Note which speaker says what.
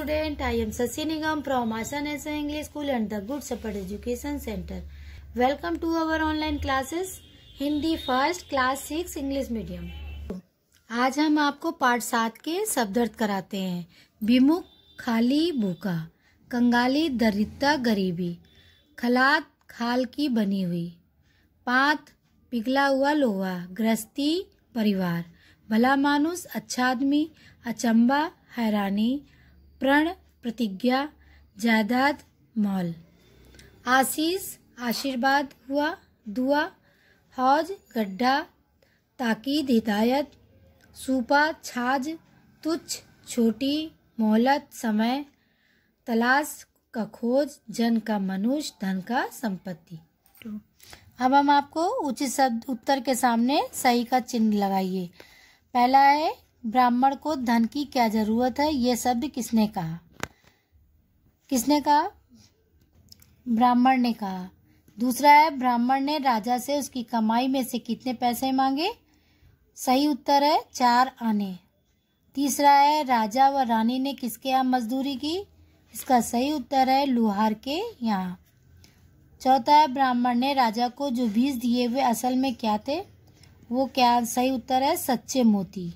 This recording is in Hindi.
Speaker 1: student I am Shashi Nigam from Asan's English school and the good support education centre welcome to our online classes Hindi first class six English medium आज हम आपको पार्ट सात के शब्दर्थ कराते हैं विमुख खाली भूखा कंगाली दरिद्रता गरीबी खलात खाल की बनी हुई पात पिघला हुआ लोहा ग्रस्ती परिवार भला मानुस अच्छा आदमी अचंबा हैरानी प्रण प्रतिज्ञा जायदाद मॉल आशीष आशीर्वाद हुआ दुआ हौज गड्ढा ताकीद हिदायत सूपा छाज तुच्छ छोटी मोहलत समय तलाश का खोज जन का मनुष्य धन का संपत्ति अब हम आपको उचित शब्द उत्तर के सामने सही का चिन्ह लगाइए पहला है ब्राह्मण को धन की क्या जरूरत है यह शब्द किसने कहा किसने कहा ब्राह्मण ने कहा दूसरा है ब्राह्मण ने राजा से उसकी कमाई में से कितने पैसे मांगे सही उत्तर है चार आने तीसरा है राजा व रानी ने किसके यहाँ मजदूरी की इसका सही उत्तर है लुहार के यहाँ चौथा है ब्राह्मण ने राजा को जो बीज दिए हुए असल में क्या थे वो क्या सही उत्तर है सच्चे मोती